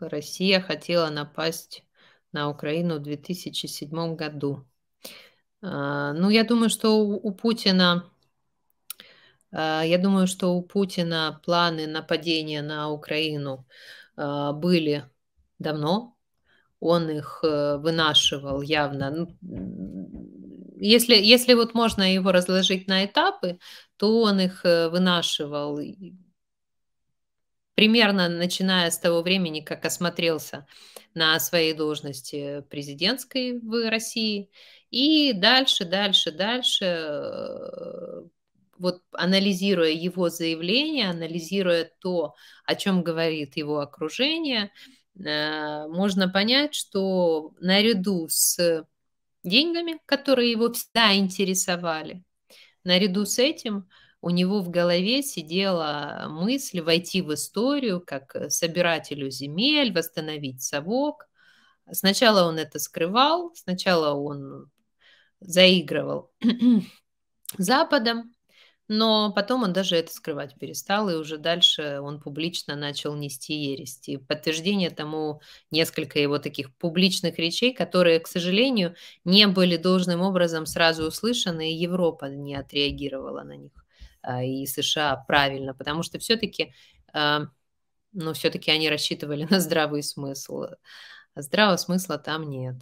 Россия хотела напасть на Украину в 2007 году. А, ну, я думаю, что у Путина, а, я думаю, что у Путина планы нападения на Украину а, были давно. Он их э, вынашивал явно. Ну, если, если вот можно его разложить на этапы, то он их э, вынашивал примерно начиная с того времени, как осмотрелся на своей должности президентской в России. И дальше, дальше, дальше, э, вот анализируя его заявление, анализируя то, о чем говорит его окружение, э, можно понять, что наряду с деньгами, которые его всегда интересовали, наряду с этим – у него в голове сидела мысль войти в историю как э, собирателю земель, восстановить совок. Сначала он это скрывал, сначала он заигрывал Западом, но потом он даже это скрывать перестал, и уже дальше он публично начал нести ересь. И подтверждение тому несколько его таких публичных речей, которые, к сожалению, не были должным образом сразу услышаны, и Европа не отреагировала на них. А, и США правильно, потому что все-таки, а, ну, все-таки они рассчитывали на здравый смысл, а здравого смысла там нет.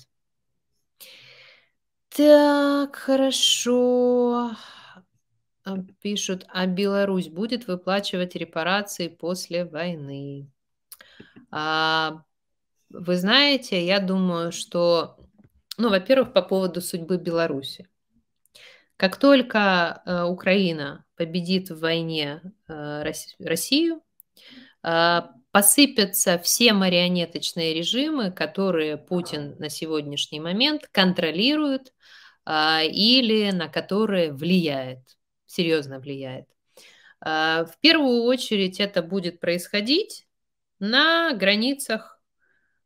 Так, хорошо. А, пишут, а Беларусь будет выплачивать репарации после войны? А, вы знаете, я думаю, что, ну, во-первых, по поводу судьбы Беларуси. Как только э, Украина победит в войне э, Россию, э, посыпятся все марионеточные режимы, которые Путин на сегодняшний момент контролирует э, или на которые влияет, серьезно влияет. Э, в первую очередь это будет происходить на границах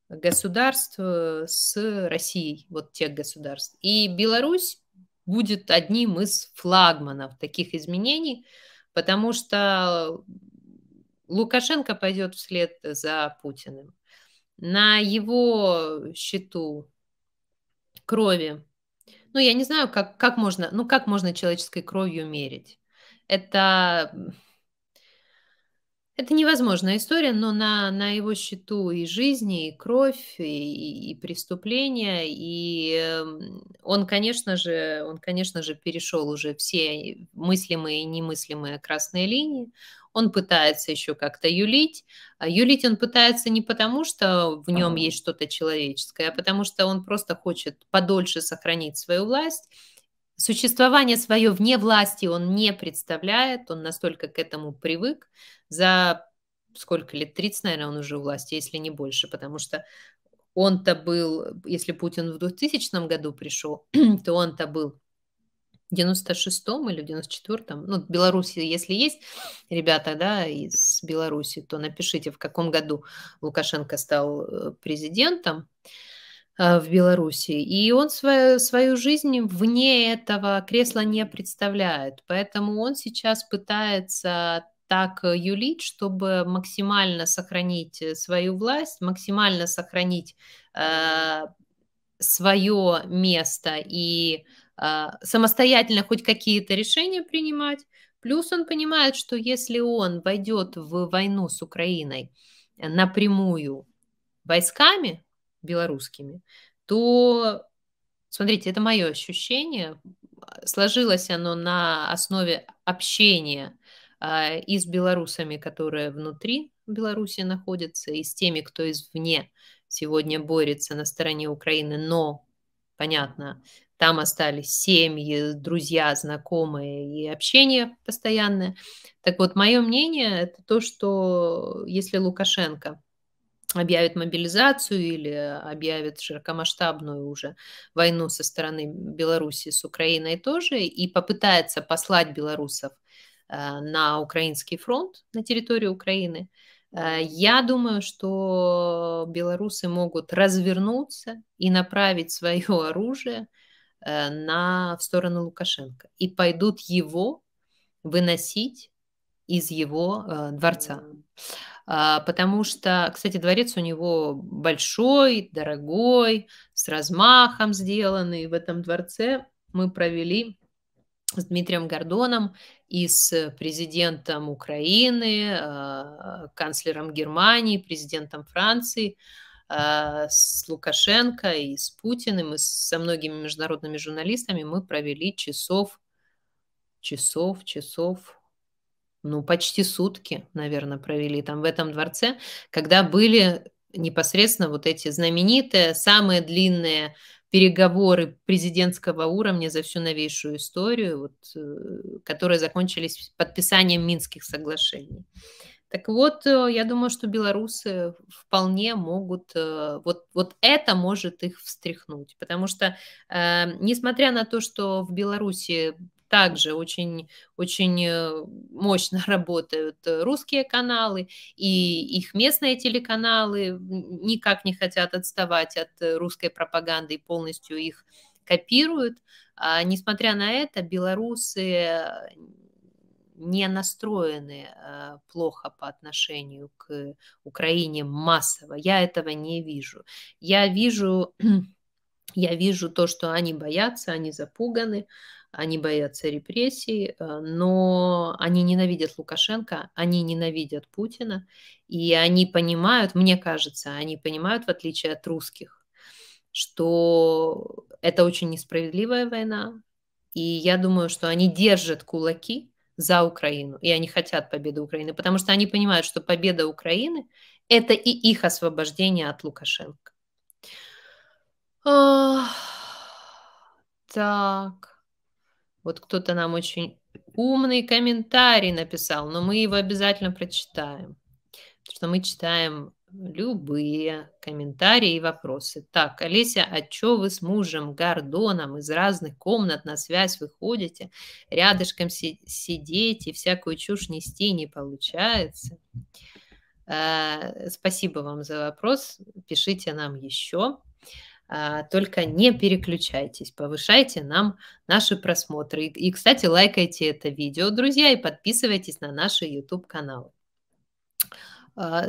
государств э, с Россией, вот тех государств. И Беларусь будет одним из флагманов таких изменений, потому что Лукашенко пойдет вслед за Путиным. На его счету крови, ну я не знаю, как, как можно, ну как можно человеческой кровью мерить. Это это невозможная история, но на, на его счету и жизни, и кровь, и, и преступления, и эм, он, конечно же, он, конечно же, перешел уже все мыслимые и немыслимые красные линии. Он пытается еще как-то юлить. А юлить он пытается не потому, что в нем есть что-то человеческое, а потому что он просто хочет подольше сохранить свою власть существование свое вне власти он не представляет, он настолько к этому привык. За сколько лет, 30, наверное, он уже у власти, если не больше, потому что он-то был, если Путин в 2000 году пришел, то он-то был в 96-м или 94-м. Ну, в Беларуси, если есть ребята, да, из Беларуси, то напишите, в каком году Лукашенко стал э, президентом. Э, в Беларуси. И он свою, свою жизнь вне этого кресла не представляет. Поэтому он сейчас пытается так юлить, чтобы максимально сохранить э, свою власть, максимально сохранить э, свое место и э, самостоятельно хоть какие-то решения принимать. Плюс он понимает, что если он войдет в войну с Украиной э, напрямую войсками, белорусскими, то, смотрите, это мое ощущение, сложилось оно на основе общения э, и с белорусами, которые внутри Беларуси находятся, и с теми, кто извне сегодня борется на стороне Украины, но, понятно, там остались семьи, друзья, знакомые и общение постоянное. Так вот, мое мнение это то, что если Лукашенко объявит мобилизацию или объявит широкомасштабную уже войну со стороны Беларуси с Украиной тоже и попытается послать белорусов э, на украинский фронт, на территорию Украины, э, я думаю, что белорусы могут развернуться и направить свое оружие э, на, в сторону Лукашенко и пойдут его выносить из его дворца. А, потому что, кстати, дворец у него большой, дорогой, с размахом сделанный. В этом дворце мы провели с Дмитрием Гордоном и с президентом Украины, а, канцлером Германии, президентом Франции, а, с Лукашенко и с Путиным, и со многими международными журналистами мы провели часов, часов, часов ну, почти сутки, наверное, провели там в этом дворце, когда были непосредственно вот эти знаменитые, самые длинные переговоры президентского уровня за всю новейшую историю, вот, э, которые закончились подписанием Минских соглашений. Так вот, э, я думаю, что белорусы вполне могут, э, вот, вот это может их встряхнуть, потому что, э, несмотря на то, что в Беларуси также очень, очень э, мощно работают э, русские каналы, и их местные телеканалы никак не хотят отставать от э, русской пропаганды и полностью их копируют. А, несмотря на это, белорусы не настроены э, плохо по отношению к Украине массово. Я этого не вижу. Я вижу, я вижу то, что они боятся, они запуганы, они боятся репрессий, э, но они ненавидят Лукашенко, они ненавидят Путина, и они понимают, мне кажется, они понимают, в отличие от русских, что это очень несправедливая война, и я думаю, что они держат кулаки за Украину, и они хотят победы Украины, потому что они понимают, что победа Украины – это и их освобождение от Лукашенко. Так. Вот кто-то нам очень умный комментарий написал, но мы его обязательно прочитаем, потому что мы читаем любые комментарии и вопросы. Так, Олеся, а чё вы с мужем Гордоном из разных комнат на связь выходите, рядышком си- сидеть и всякую чушь нести не получается? Э-э- а, спасибо вам за вопрос, пишите нам еще. А, только не переключайтесь, повышайте нам наши просмотры. И, кстати, лайкайте это видео, друзья, и подписывайтесь на наши YouTube-каналы. А,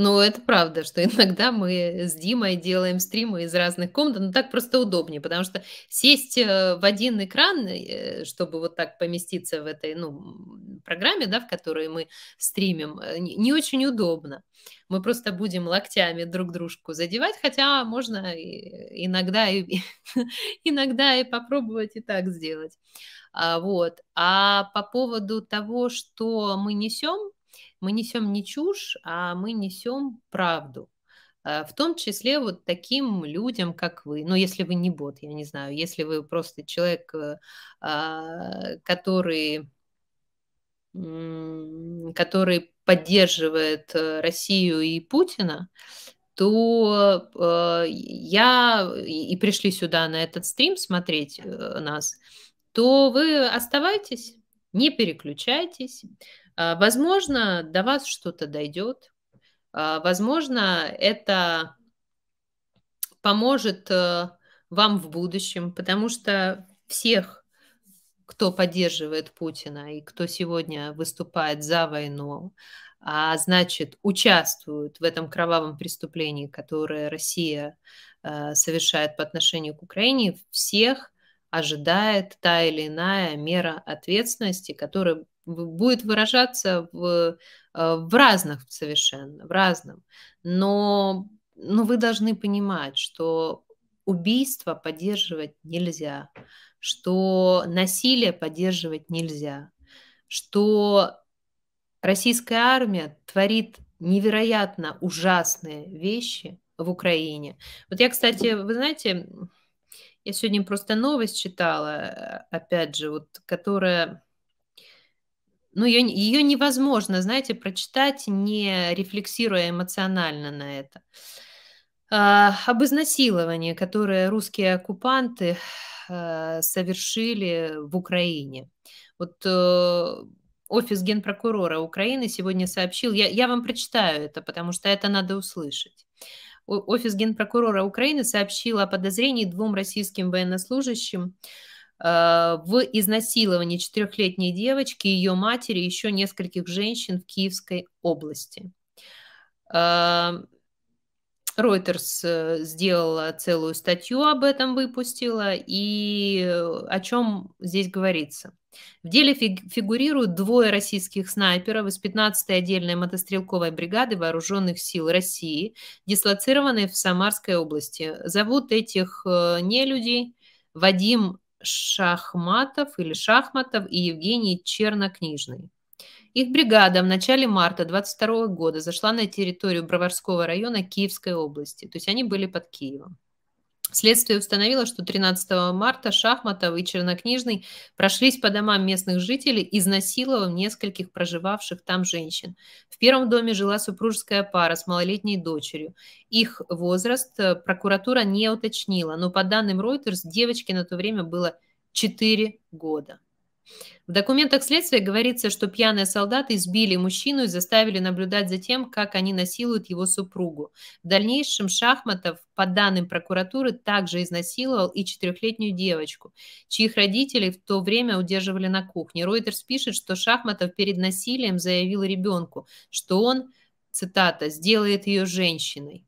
ну, это правда, что иногда мы с Димой делаем стримы из разных комнат, но ну, так просто удобнее, потому что сесть э, в один экран, э, чтобы вот так поместиться в этой ну, программе, да, в которой мы стримим, э, не очень удобно. Мы просто будем локтями друг дружку задевать, хотя можно иногда и, иногда и попробовать и так сделать. А, вот. А по поводу того, что мы несем, мы несем не чушь, а мы несем правду. Э, в том числе вот таким людям, как вы. Ну, если вы не бот, я не знаю. Если вы просто человек, э, а, который который поддерживает э, Россию и Путина, то э, я и пришли сюда на этот стрим смотреть нас, то вы оставайтесь, не переключайтесь, а, возможно, до вас что-то дойдет. А, возможно, это поможет э, вам в будущем, потому что всех, кто поддерживает Путина и кто сегодня выступает за войну, а значит, участвуют в этом кровавом преступлении, которое Россия э, совершает по отношению к Украине, всех – ожидает та или иная мера ответственности, которая будет выражаться в, э, в разных совершенно, в разном. Но, но вы должны понимать, что убийство поддерживать нельзя, что насилие поддерживать нельзя, что российская армия творит невероятно ужасные вещи в Украине. Вот я, кстати, вы знаете, я сегодня просто новость читала, э, опять же, вот, которая ну, ее, ее невозможно, знаете, прочитать, не рефлексируя эмоционально на это. А, об изнасиловании, которое русские оккупанты а, совершили в Украине. Вот а, офис генпрокурора Украины сегодня сообщил, я, я вам прочитаю это, потому что это надо услышать. Офис генпрокурора Украины сообщил о подозрении двум российским военнослужащим, Э, в изнасиловании четырехлетней девочки, ее матери, еще нескольких женщин в Киевской области. Э, Reuters э, сделала целую статью об этом, выпустила, и о чем здесь говорится. В деле фигурируют двое российских снайперов из 15-й отдельной мотострелковой бригады Вооруженных сил России, дислоцированной в Самарской области. Зовут этих не людей, Вадим Шахматов или Шахматов и Евгений Чернокнижный. Их бригада в начале марта 22 года зашла на территорию Броварского района Киевской области, то есть они были под Киевом. Следствие установило, что 13 марта Шахматов и Чернокнижный прошлись по домам местных жителей, изнасиловав нескольких проживавших там женщин. В первом доме жила супружеская пара с малолетней дочерью. Их возраст э, прокуратура не уточнила, но по данным Reuters девочке на то время было 4 года. В документах следствия говорится, что пьяные солдаты избили мужчину и заставили наблюдать за тем, как они насилуют его супругу. В дальнейшем Шахматов, по данным прокуратуры, также изнасиловал и четырехлетнюю девочку, чьих родителей в то время удерживали на кухне. Ройтерс пишет, что Шахматов перед насилием заявил ребенку, что он, цитата, «сделает ее женщиной».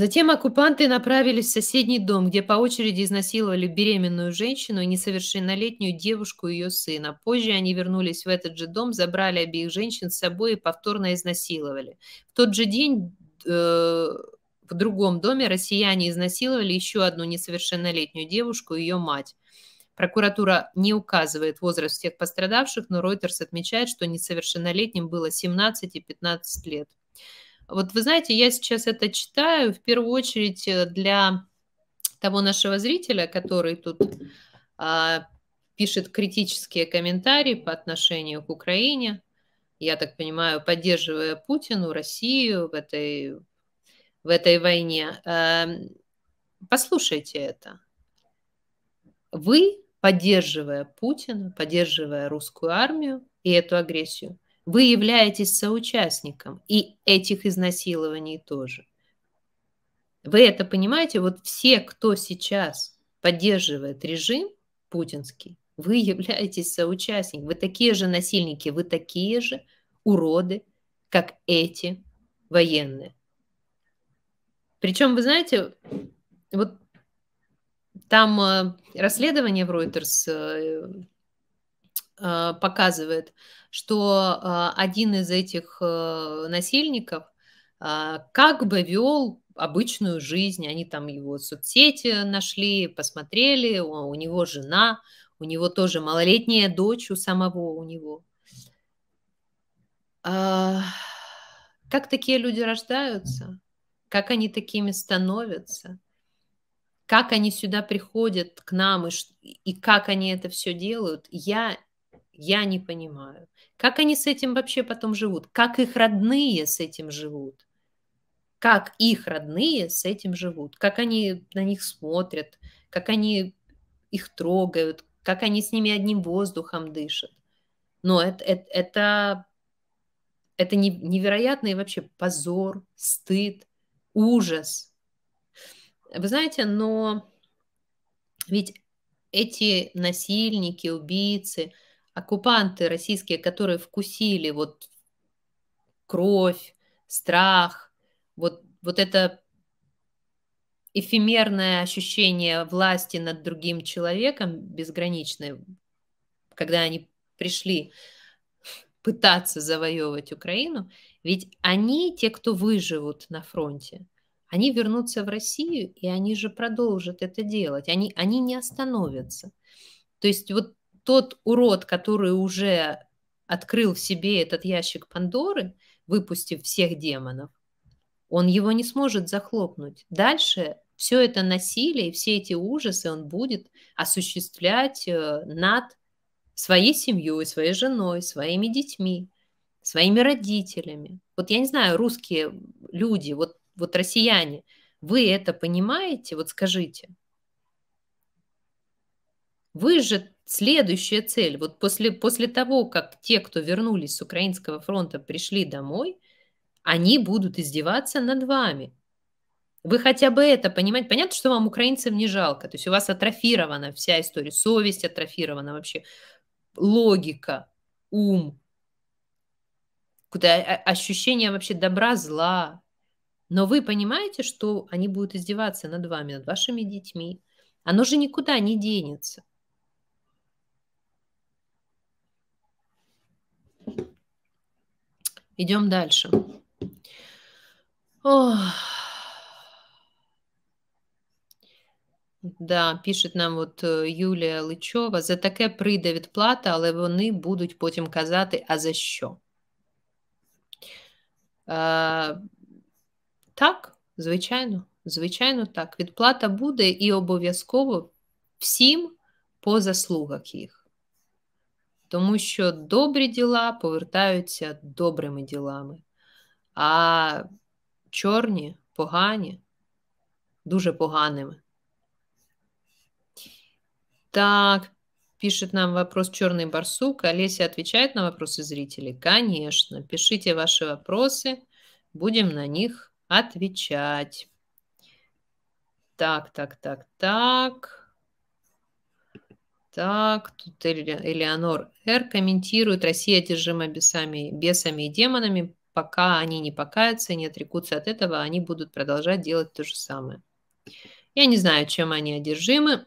Затем оккупанты направились в соседний дом, где по очереди изнасиловали беременную женщину и несовершеннолетнюю девушку и ее сына. Позже они вернулись в этот же дом, забрали обеих женщин с собой и повторно изнасиловали. В тот же день э, в другом доме россияне изнасиловали еще одну несовершеннолетнюю девушку и ее мать. Прокуратура не указывает возраст всех пострадавших, но Reuters отмечает, что несовершеннолетним было 17 и 15 лет. Вот вы знаете, я сейчас это читаю в первую очередь э, для того нашего зрителя, который тут а, пишет критические комментарии по отношению к Украине. Я так понимаю, поддерживая Путину, Россию в этой, в этой войне. А, послушайте это. Вы, поддерживая Путина, поддерживая русскую армию и эту агрессию, вы являетесь соучастником и этих изнасилований тоже. Вы это понимаете? Вот все, кто сейчас поддерживает режим путинский, вы являетесь соучастником. Вы такие же насильники, вы такие же уроды, как эти военные. Причем, вы знаете, вот там э, расследование в Reuters э, Э, показывает, что э, один из этих э, насильников как бы вел обычную жизнь. Они там его соцсети нашли, посмотрели, у него жена, у него тоже малолетняя дочь у самого у него. А, как такие люди рождаются? Как они такими становятся? Как они сюда приходят к нам и, и как они это все делают? Я я не понимаю. Как они с этим вообще потом живут? Как их родные с этим живут? Как их родные с этим живут? Как они на них смотрят? Как они их трогают? Как они с ними одним воздухом дышат? Но это, это, это, это невероятный вообще позор, стыд, ужас. Вы знаете, но ведь эти насильники, убийцы – оккупанты российские, которые вкусили вот кровь, страх, вот, вот это эфемерное ощущение власти над другим человеком безграничное, когда они пришли пытаться завоевывать Украину, ведь они, те, кто выживут на фронте, они вернутся в Россию, и они же продолжат это делать, они, они не остановятся. То есть вот тот урод, который уже открыл в себе этот ящик Пандоры, выпустив всех демонов, он его не сможет захлопнуть. Дальше все это насилие и все эти ужасы он будет осуществлять э, над своей семьей, своей женой, своими детьми, своими родителями. Вот я не знаю, русские люди, вот, вот россияне, вы это понимаете? Вот скажите. Вы же Следующая цель, вот после, после того, как те, кто вернулись с Украинского фронта, пришли домой, они будут издеваться над вами. Вы хотя бы это понимаете. Понятно, что вам украинцам не жалко. То есть у вас атрофирована вся история, совесть атрофирована вообще, логика, ум, куда а, ощущение вообще добра, зла. Но вы понимаете, что они будут издеваться над вами, над вашими детьми. Оно же никуда не денется. Идем дальше. Ох. Да, пише нам э, от Юлія Личова, за таке прийде відплата, але вони будуть потім казати, а за що? Е, Так, звичайно, звичайно, так. Відплата буде і обов'язково всім по заслугах їх. Тому що добрі діла повертаються добрими ділами, а чорні погані, дуже поганими. Так, пишет нам вопрос «Черный барсук». Олеся отвечает на вопросы зрителей? Конечно. Пишите ваши вопросы, будем на них отвечать. Так, так, так, так. Так, тут Элеонор Р. комментирует, Россия одержима бесами, бесами и демонами. Пока они не покаются и не отрекутся от этого, они будут продолжать делать то же самое. Я не знаю, чем они одержимы.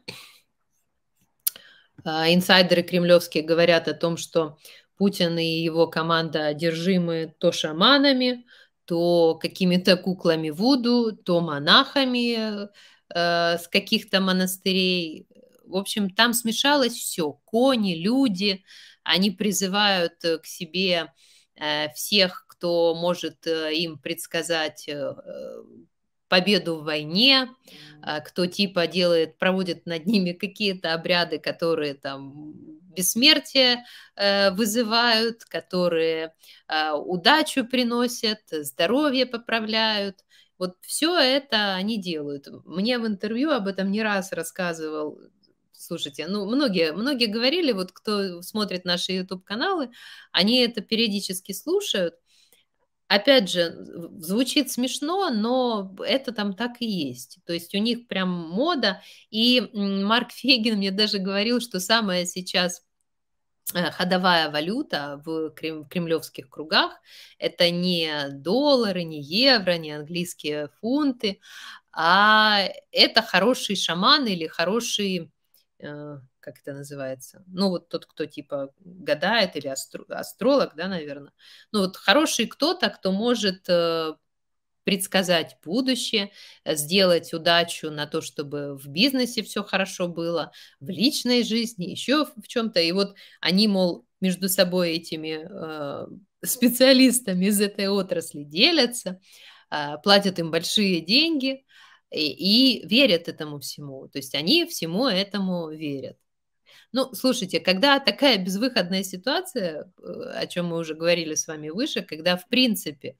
А, инсайдеры кремлевские говорят о том, что Путин и его команда одержимы то шаманами, то какими-то куклами Вуду, то монахами э, с каких-то монастырей. В общем, там смешалось все. Кони, люди, они призывают э, к себе э, всех, кто может э, им предсказать победу в войне, кто типа делает, проводит над ними какие-то обряды, которые там бессмертие вызывают, которые удачу приносят, здоровье поправляют. Вот все это они делают. Мне в интервью об этом не раз рассказывал Слушайте, ну, многие, многие говорили, вот кто смотрит наши YouTube-каналы, они это периодически слушают. Опять же, звучит смешно, но это там так и есть. То есть у них прям мода. И Марк Фегин мне даже говорил, что самое сейчас э, ходовая валюта в кремлевских кругах. Это не доллары, не евро, не английские фунты, а это хороший шаман или хороший Э, как это называется, ну, вот тот, кто, типа, гадает или астро, астролог, да, наверное, ну, вот хороший кто-то, кто может э, предсказать будущее, э, сделать удачу на то, чтобы в бизнесе все хорошо было, в личной жизни, еще в чем-то. И вот они, мол, между собой этими э, специалистами из этой отрасли делятся, э, платят им большие деньги, и, верят этому всему. То есть они всему этому верят. Ну, слушайте, когда такая безвыходная ситуация, э, о чем мы уже говорили с вами выше, когда, в принципе,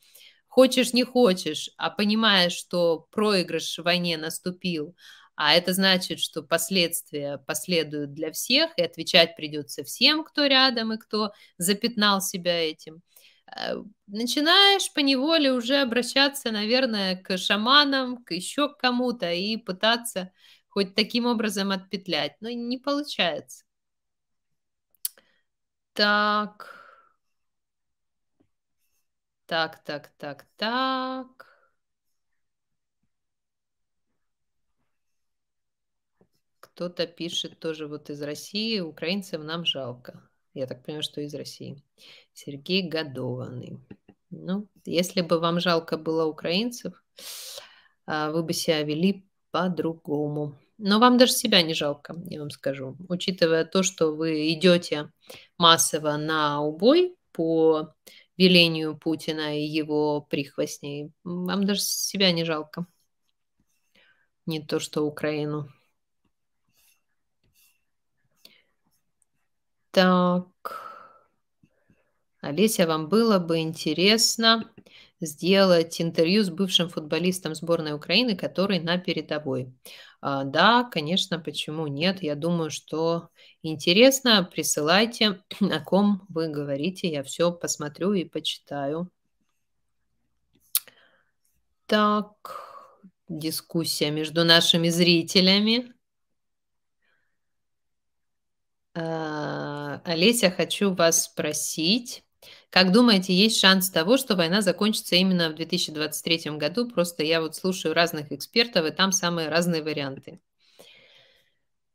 хочешь не хочешь, а понимаешь, что проигрыш в войне наступил, а это значит, что последствия последуют для всех, и отвечать придется всем, кто рядом и кто запятнал себя этим – Э, начинаешь по неволе уже обращаться, наверное, к шаманам, к еще к кому-то и пытаться хоть таким образом отпетлять. Но не получается. Так. Так, так, так, так. Кто-то пишет тоже вот из России, украинцев нам жалко. Я так понимаю, что из России. Сергей Годованный. Ну, если бы вам жалко было украинцев, а, вы бы себя вели по-другому. Но вам даже себя не жалко, я вам скажу. Учитывая то, что вы идете массово на убой по велению Путина и его прихвостней, вам даже себя не жалко. Не то, что Украину. Так. Олеся, вам было бы интересно сделать интервью с бывшим футболистом сборной Украины, который на передовой. А, да, конечно, почему нет? Я думаю, что интересно. Присылайте, о ком вы говорите. Я все посмотрю и почитаю. Так, дискуссия между нашими зрителями. А а, Олеся, хочу вас спросить. Как думаете, есть шанс того, что война закончится именно в 2023 году? Просто я вот слушаю разных экспертов, и там самые разные варианты.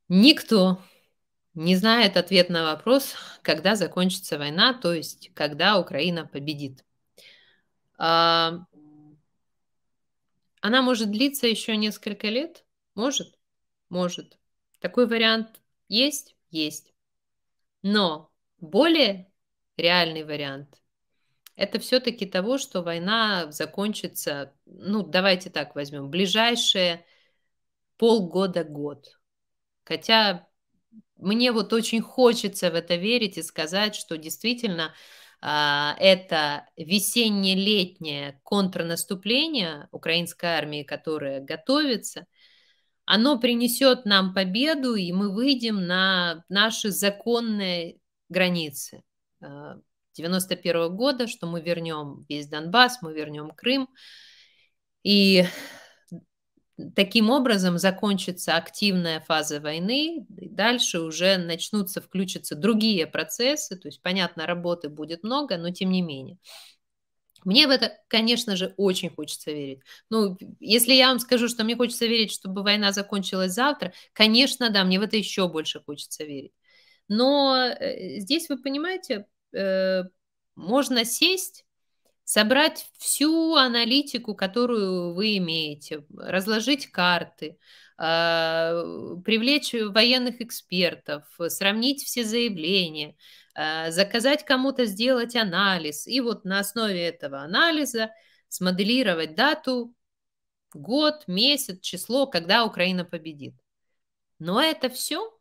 Никто не знает ответ на вопрос, когда закончится война, то есть когда Украина победит. А, она может длиться еще несколько лет? Может, может. Такой вариант есть? Есть. Но более реальный вариант – это все-таки того, что война закончится, ну, давайте так возьмем, ближайшие полгода-год. Хотя мне вот очень хочется в это верить и сказать, что действительно а, это весенне-летнее контрнаступление украинской армии, которая готовится – оно принесет нам победу, и мы выйдем на наши законные границы 91 э, -го года, что мы вернем весь Донбасс, мы вернем Крым. И таким образом закончится активная фаза войны, и дальше уже начнутся, включатся другие процессы, то есть, понятно, работы будет много, но тем не менее. Мне в это, конечно же, очень хочется верить. Ну, если я вам скажу, что мне хочется верить, чтобы война закончилась завтра, конечно, да, мне в это еще больше хочется верить. Но э, здесь, вы понимаете, э, можно сесть, собрать всю аналитику, которую вы имеете, разложить карты, а, привлечь военных экспертов, сравнить все заявления, а, заказать кому-то сделать анализ, и вот на основе этого анализа смоделировать дату, год, месяц, число, когда Украина победит. Но это все,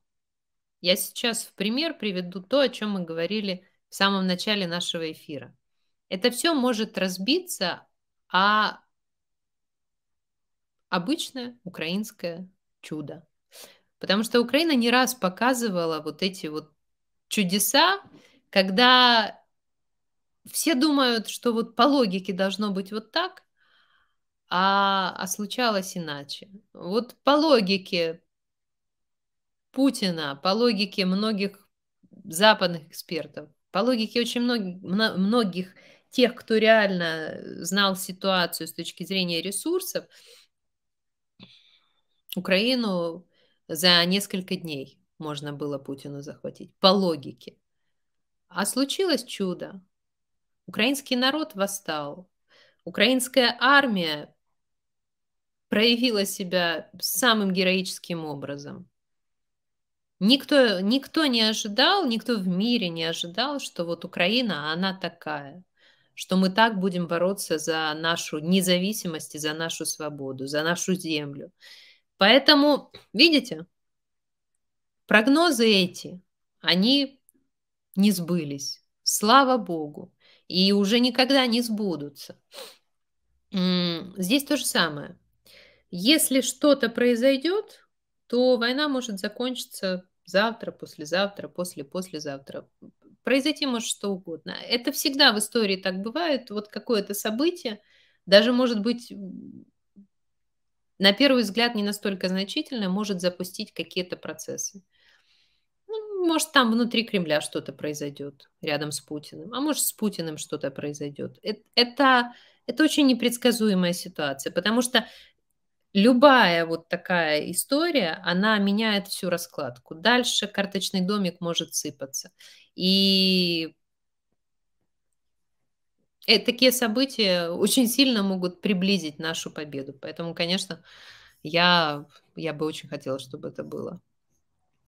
я сейчас в пример приведу то, о чем мы говорили в самом начале нашего эфира. Это все может разбиться о а обычное украинское чудо. Потому что Украина не раз показывала вот эти вот чудеса, когда все думают, что вот по логике должно быть вот так, а, а случалось иначе. Вот по логике Путина, по логике многих западных экспертов, по логике очень многих, многих тех, кто реально знал ситуацию с точки зрения ресурсов, Украину за несколько дней можно было Путину захватить, по логике. А случилось чудо. Украинский народ восстал. Украинская армия проявила себя самым героическим образом. Никто, никто не ожидал, никто в мире не ожидал, что вот Украина, она такая, что мы так будем бороться за нашу независимость и за нашу свободу, за нашу землю. Поэтому, видите, прогнозы эти, они не сбылись. Слава Богу. И уже никогда не сбудутся. Здесь то же самое. Если что-то произойдет, то война может закончиться завтра, послезавтра, после послезавтра. Произойти может что угодно. Это всегда в истории так бывает. Вот какое-то событие, даже может быть на первый взгляд не настолько значительная может запустить какие-то процессы. Ну, может, там внутри Кремля что-то произойдет рядом с Путиным, а может, с Путиным что-то произойдет. Это, это, это очень непредсказуемая ситуация, потому что любая вот такая история, она меняет всю раскладку. Дальше карточный домик может сыпаться. И э, такие события очень сильно могут приблизить нашу победу. Поэтому, конечно, я, я бы очень хотела, чтобы это было.